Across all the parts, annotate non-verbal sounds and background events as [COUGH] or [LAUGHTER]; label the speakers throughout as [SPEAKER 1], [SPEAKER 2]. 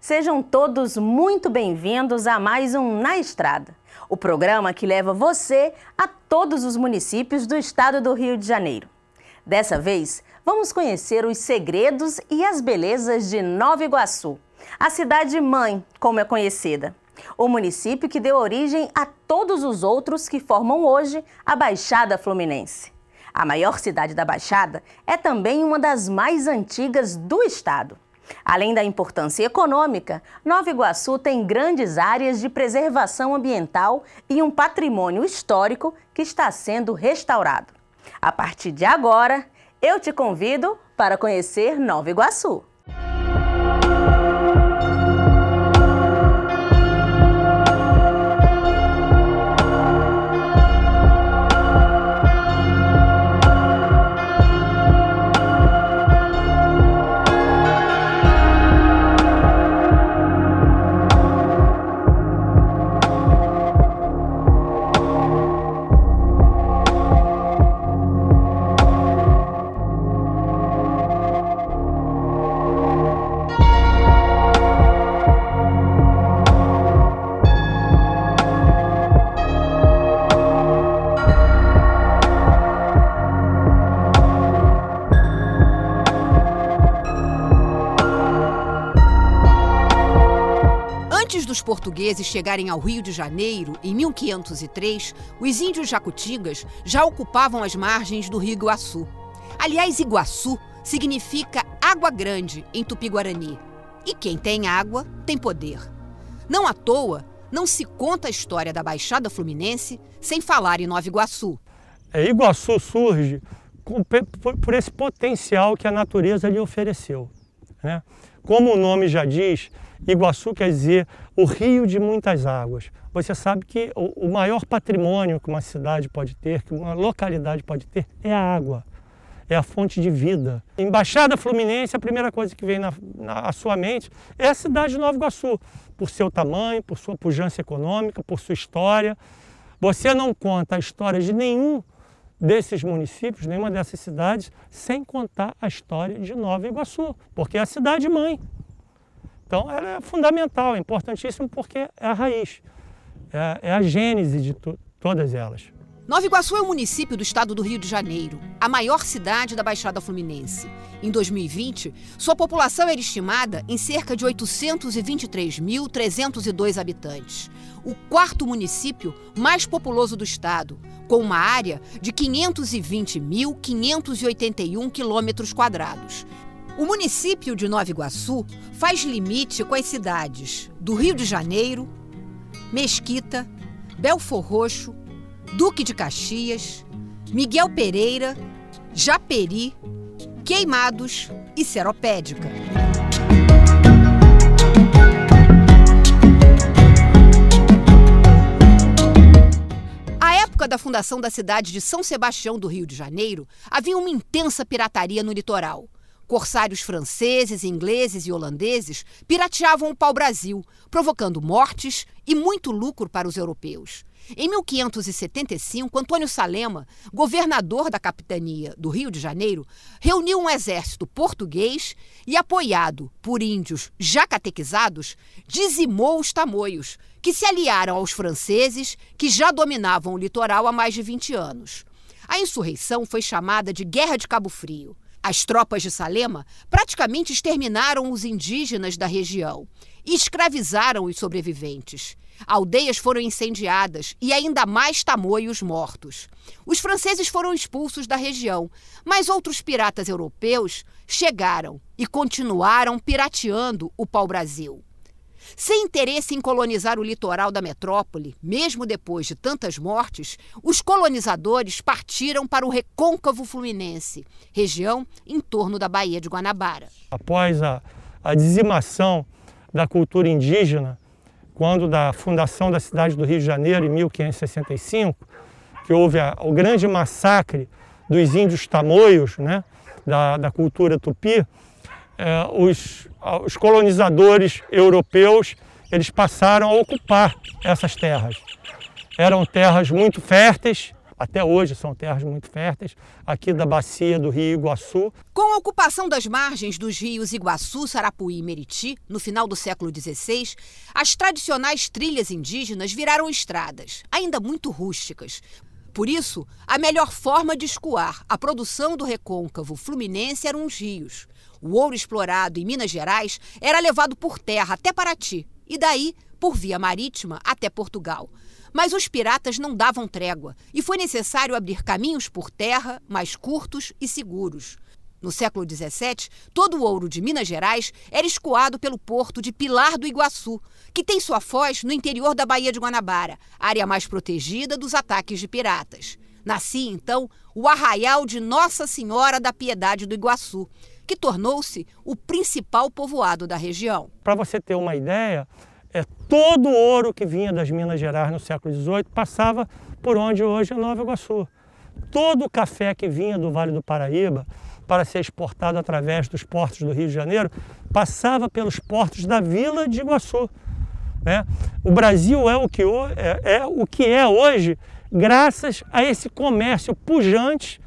[SPEAKER 1] Sejam todos muito bem-vindos a mais um Na Estrada, o programa que leva você a todos os municípios do estado do Rio de Janeiro. Dessa vez, vamos conhecer os segredos e as belezas de Nova Iguaçu, a cidade mãe, como é conhecida. O município que deu origem a todos os outros que formam hoje a Baixada Fluminense. A maior cidade da Baixada é também uma das mais antigas do estado. Além da importância econômica, Nova Iguaçu tem grandes áreas de preservação ambiental e um patrimônio histórico que está sendo restaurado. A partir de agora, eu te convido para conhecer Nova Iguaçu. Antes dos portugueses chegarem ao Rio de Janeiro, em 1503, os índios jacutingas já ocupavam as margens do Rio Iguaçu. Aliás, Iguaçu significa água grande em tupi-guarani. E quem tem água tem poder. Não à toa, não se conta a história da Baixada Fluminense sem falar em Nova Iguaçu.
[SPEAKER 2] É, Iguaçu surge por, por esse potencial que a natureza lhe ofereceu. Né? Como o nome já diz, Iguaçu quer dizer o rio de muitas águas. Você sabe que o maior patrimônio que uma cidade pode ter, que uma localidade pode ter, é a água. É a fonte de vida. Embaixada Fluminense, a primeira coisa que vem na, na sua mente é a cidade de Nova Iguaçu, por seu tamanho, por sua pujança econômica, por sua história. Você não conta a história de nenhum desses municípios, nenhuma dessas cidades, sem contar a história de Nova Iguaçu, porque é a cidade mãe. Então, ela é fundamental, é importantíssimo, porque é a raiz, é, é a gênese de to todas elas.
[SPEAKER 1] Nova Iguaçu é um município do estado do Rio de Janeiro, a maior cidade da Baixada Fluminense. Em 2020, sua população era estimada em cerca de 823.302 habitantes o quarto município mais populoso do estado, com uma área de 520.581 quilômetros quadrados. O município de Nova Iguaçu faz limite com as cidades do Rio de Janeiro, Mesquita, Belfor Roxo, Duque de Caxias, Miguel Pereira, Japeri, Queimados e Seropédica. fundação da cidade de São Sebastião do Rio de Janeiro, havia uma intensa pirataria no litoral. Corsários franceses, ingleses e holandeses pirateavam o pau-brasil, provocando mortes e muito lucro para os europeus. Em 1575, Antônio Salema, governador da capitania do Rio de Janeiro, reuniu um exército português e, apoiado por índios já catequizados, dizimou os tamoios, que se aliaram aos franceses que já dominavam o litoral há mais de 20 anos. A insurreição foi chamada de Guerra de Cabo Frio. As tropas de Salema praticamente exterminaram os indígenas da região e escravizaram os sobreviventes. Aldeias foram incendiadas e ainda mais tamoios mortos. Os franceses foram expulsos da região, mas outros piratas europeus chegaram e continuaram pirateando o pau-brasil. Sem interesse em colonizar o litoral da metrópole, mesmo depois de tantas mortes, os colonizadores partiram para o recôncavo fluminense, região em torno da Baía de Guanabara.
[SPEAKER 2] Após a, a dizimação da cultura indígena, quando da fundação da cidade do Rio de Janeiro, em 1565, que houve a, o grande massacre dos índios tamoios, né, da, da cultura tupi, eh, os, os colonizadores europeus eles passaram a ocupar essas terras. Eram terras muito férteis, até hoje são terras muito férteis, aqui da bacia do Rio Iguaçu.
[SPEAKER 1] Com a ocupação das margens dos rios Iguaçu, Sarapuí e Meriti, no final do século XVI, as tradicionais trilhas indígenas viraram estradas, ainda muito rústicas. Por isso, a melhor forma de escoar a produção do recôncavo fluminense eram os rios. O ouro explorado em Minas Gerais era levado por terra até Paraty e daí por via marítima até Portugal. Mas os piratas não davam trégua e foi necessário abrir caminhos por terra mais curtos e seguros. No século XVII, todo o ouro de Minas Gerais era escoado pelo porto de Pilar do Iguaçu, que tem sua foz no interior da Baía de Guanabara, área mais protegida dos ataques de piratas. Nascia, então, o arraial de Nossa Senhora da Piedade do Iguaçu, que tornou-se o principal povoado da região.
[SPEAKER 2] Para você ter uma ideia, é, todo o ouro que vinha das Minas Gerais no século XVIII passava por onde hoje é Nova Iguaçu. Todo o café que vinha do Vale do Paraíba para ser exportado através dos portos do Rio de Janeiro passava pelos portos da Vila de Iguaçu. Né? O Brasil é o, que, é, é o que é hoje graças a esse comércio pujante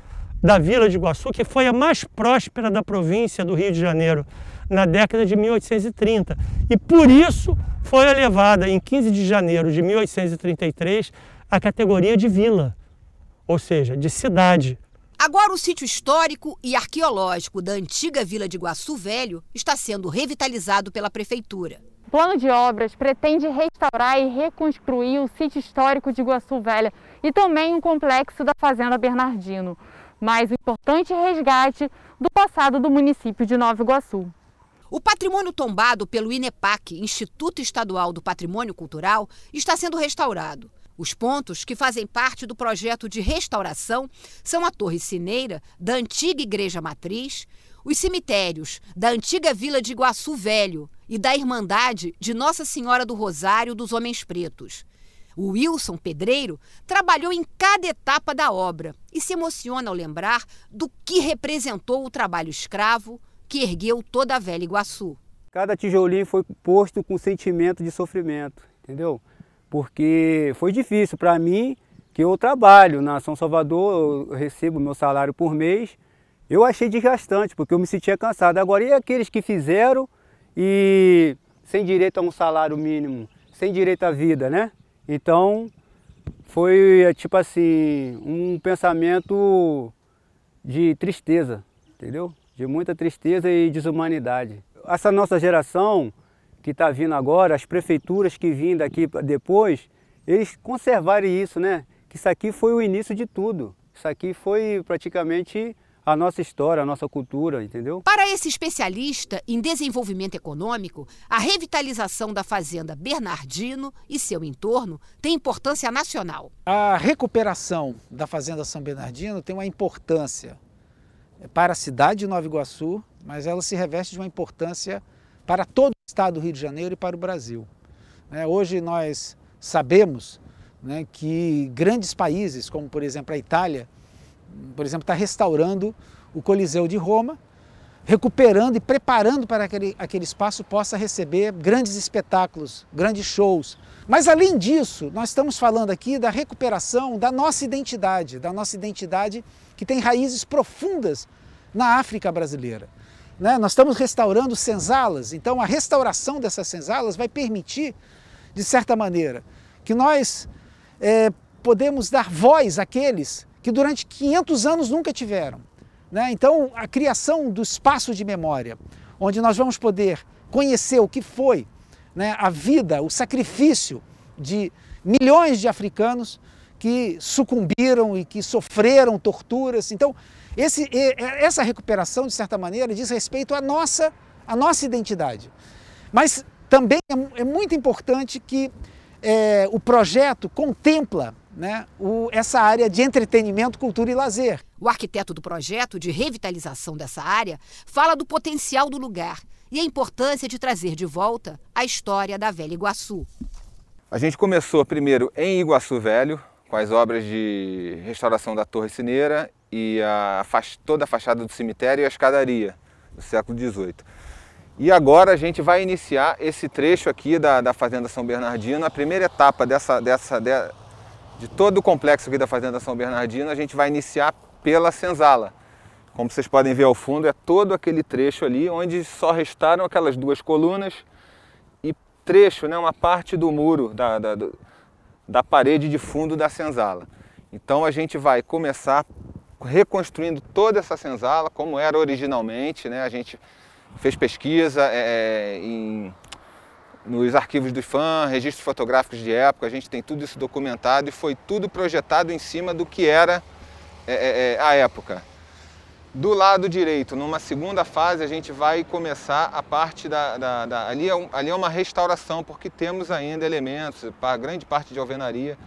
[SPEAKER 2] da Vila de Iguaçu, que foi a mais próspera da província do Rio de Janeiro na década de 1830. E por isso foi elevada em 15 de janeiro de 1833 à categoria de vila, ou seja, de cidade.
[SPEAKER 1] Agora, o sítio histórico e arqueológico da antiga Vila de Iguaçu Velho está sendo revitalizado pela Prefeitura. O plano de obras pretende restaurar e reconstruir o sítio histórico de Iguaçu Velha e também o um complexo da Fazenda Bernardino. mais um importante resgate do passado do município de Nova Iguaçu. O patrimônio tombado pelo INEPAC, Instituto Estadual do Patrimônio Cultural, está sendo restaurado. Os pontos que fazem parte do projeto de restauração são a Torre sineira da antiga Igreja Matriz, os cemitérios da antiga Vila de Iguaçu Velho e da Irmandade de Nossa Senhora do Rosário dos Homens Pretos. O Wilson Pedreiro trabalhou em cada etapa da obra e se emociona ao lembrar do que representou o trabalho escravo, que ergueu toda a Velha Iguaçu.
[SPEAKER 3] Cada tijolinho foi posto com sentimento de sofrimento, entendeu? Porque foi difícil para mim, que eu trabalho na São Salvador, eu recebo meu salário por mês. Eu achei desgastante, porque eu me sentia cansado. Agora, e aqueles que fizeram e sem direito a um salário mínimo, sem direito à vida, né? Então, foi é, tipo assim, um pensamento de tristeza, entendeu? de muita tristeza e desumanidade. Essa nossa geração que está vindo agora, as prefeituras que vêm daqui depois, eles conservarem isso, né? Que isso aqui foi o início de tudo. Isso aqui foi praticamente a nossa história, a nossa cultura, entendeu?
[SPEAKER 1] Para esse especialista em desenvolvimento econômico, a revitalização da fazenda Bernardino e seu entorno tem importância nacional.
[SPEAKER 3] A recuperação da fazenda São Bernardino tem uma importância é para a cidade de Nova Iguaçu, mas ela se reveste de uma importância para todo o estado do Rio de Janeiro e para o Brasil. Né? Hoje nós sabemos né, que grandes países, como por exemplo a Itália, por exemplo, está restaurando o Coliseu de Roma, recuperando e preparando para que aquele, aquele espaço possa receber grandes espetáculos, grandes shows. Mas além disso, nós estamos falando aqui da recuperação da nossa identidade, da nossa identidade que tem raízes profundas na África brasileira. Né? Nós estamos restaurando senzalas, então a restauração dessas senzalas vai permitir, de certa maneira, que nós é, podemos dar voz àqueles que durante 500 anos nunca tiveram. Né? Então, a criação do espaço de memória, onde nós vamos poder conhecer o que foi né, a vida, o sacrifício de milhões de africanos que sucumbiram e que sofreram torturas. Então, esse, essa recuperação, de certa maneira, diz respeito à nossa, à nossa identidade. Mas também é, é muito importante que é, o projeto contempla né, o, essa área de entretenimento, cultura e lazer.
[SPEAKER 1] O arquiteto do projeto de revitalização dessa área fala do potencial do lugar e a importância de trazer de volta a história da Velha Iguaçu.
[SPEAKER 4] A gente começou primeiro em Iguaçu Velho, com as obras de restauração da Torre Cineira e a, toda a fachada do cemitério e a escadaria do século XVIII. E agora a gente vai iniciar esse trecho aqui da, da Fazenda São Bernardino, a primeira etapa dessa, dessa, de, de todo o complexo aqui da Fazenda São Bernardino, a gente vai iniciar pela senzala. Como vocês podem ver ao fundo, é todo aquele trecho ali onde só restaram aquelas duas colunas e trecho, né, uma parte do muro, da, da, da parede de fundo da senzala. Então a gente vai começar reconstruindo toda essa senzala como era originalmente. Né? A gente fez pesquisa é, é em nos arquivos do IFAM, registros fotográficos de época, a gente tem tudo isso documentado e foi tudo projetado em cima do que era é, é, é, a época. Do lado direito, numa segunda fase, a gente vai começar a parte da. da, da ali, é um, ali é uma restauração, porque temos ainda elementos, para grande parte de alvenaria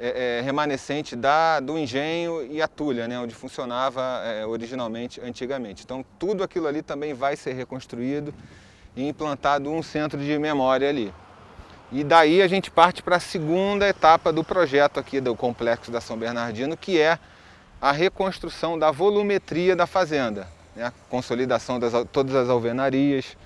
[SPEAKER 4] é, é, remanescente da, do engenho e a tulha, né, onde funcionava é, originalmente, antigamente. Então, tudo aquilo ali também vai ser reconstruído e implantado um centro de memória ali. E daí a gente parte para a segunda etapa do projeto aqui do Complexo da São Bernardino, que é a reconstrução da volumetria da fazenda, né? a consolidação de todas as alvenarias,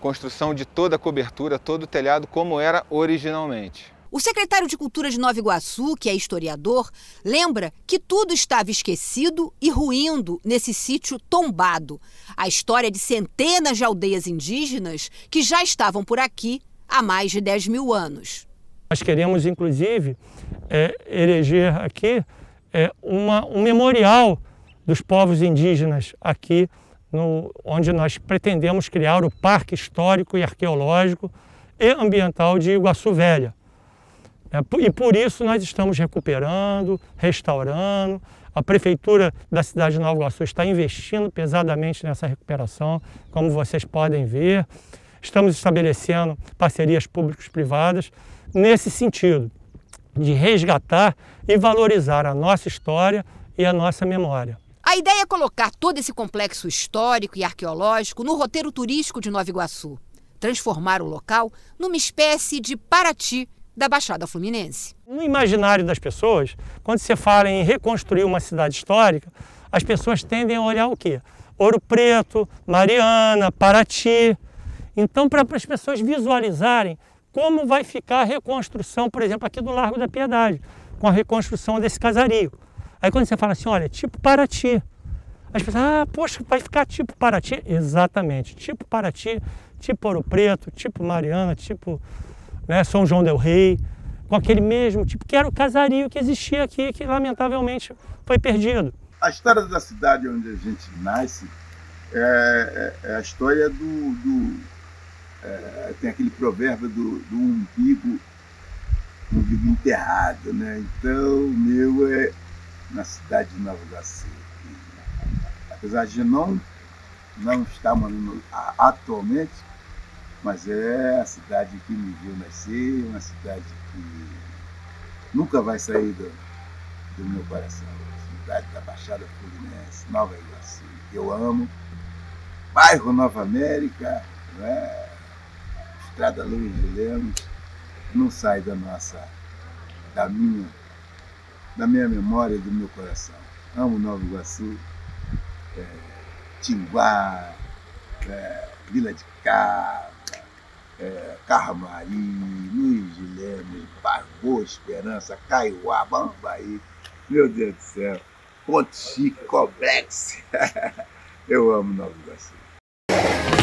[SPEAKER 4] construção de toda a cobertura, todo o telhado como era originalmente.
[SPEAKER 1] O secretário de Cultura de Nova Iguaçu, que é historiador, lembra que tudo estava esquecido e ruindo nesse sítio tombado. A história de centenas de aldeias indígenas que já estavam por aqui há mais de 10 mil anos.
[SPEAKER 2] Nós queremos, inclusive, é, eleger aqui é, uma, um memorial dos povos indígenas aqui, no, onde nós pretendemos criar o Parque Histórico e Arqueológico e Ambiental de Iguaçu Velha. É, e por isso nós estamos recuperando, restaurando. A Prefeitura da cidade de Nova Iguaçu está investindo pesadamente nessa recuperação, como vocês podem ver. Estamos estabelecendo parcerias públicos-privadas nesse sentido, de resgatar e valorizar a nossa história e a nossa memória.
[SPEAKER 1] A ideia é colocar todo esse complexo histórico e arqueológico no roteiro turístico de Nova Iguaçu, transformar o local numa espécie de Paraty da Baixada Fluminense.
[SPEAKER 2] No imaginário das pessoas, quando se fala em reconstruir uma cidade histórica, as pessoas tendem a olhar o quê? Ouro Preto, Mariana, Paraty. Então, para as pessoas visualizarem como vai ficar a reconstrução, por exemplo, aqui do Largo da Piedade, com a reconstrução desse casario. Aí quando você fala assim, olha, tipo Paraty, as pessoas, ah, poxa, vai ficar tipo Paraty? Exatamente, tipo Paraty, tipo Ouro Preto, tipo Mariana, tipo né, São João del Rei, com aquele mesmo tipo, que era o casario que existia aqui, que lamentavelmente foi perdido. A história da cidade onde a gente nasce é, é, é a história do. do é, tem aquele
[SPEAKER 3] provérbio do, do umbigo, umbigo enterrado, né? Então, o meu é na cidade de Nova Iguaçu. Apesar de não, não estar morando ah, atualmente, mas é a cidade que me viu nascer, uma cidade que nunca vai sair do, do meu coração. A cidade da Baixada Fluminense, Nova Iguaçu, que eu amo. Bairro Nova América, né? Estrada Luiz Heleno, não sai da nossa, da minha, da minha memória e do meu coração. Amo Nova Iguaçu, é, Tinguá, é, Vila de Cabo, é, Carmari, Luiz Guilherme, Boa Esperança, Caiuá, Bambaí, meu Deus do céu, Ponte Chico, Cobrex. [LAUGHS]
[SPEAKER 4] Eu amo Nova Iguaçu.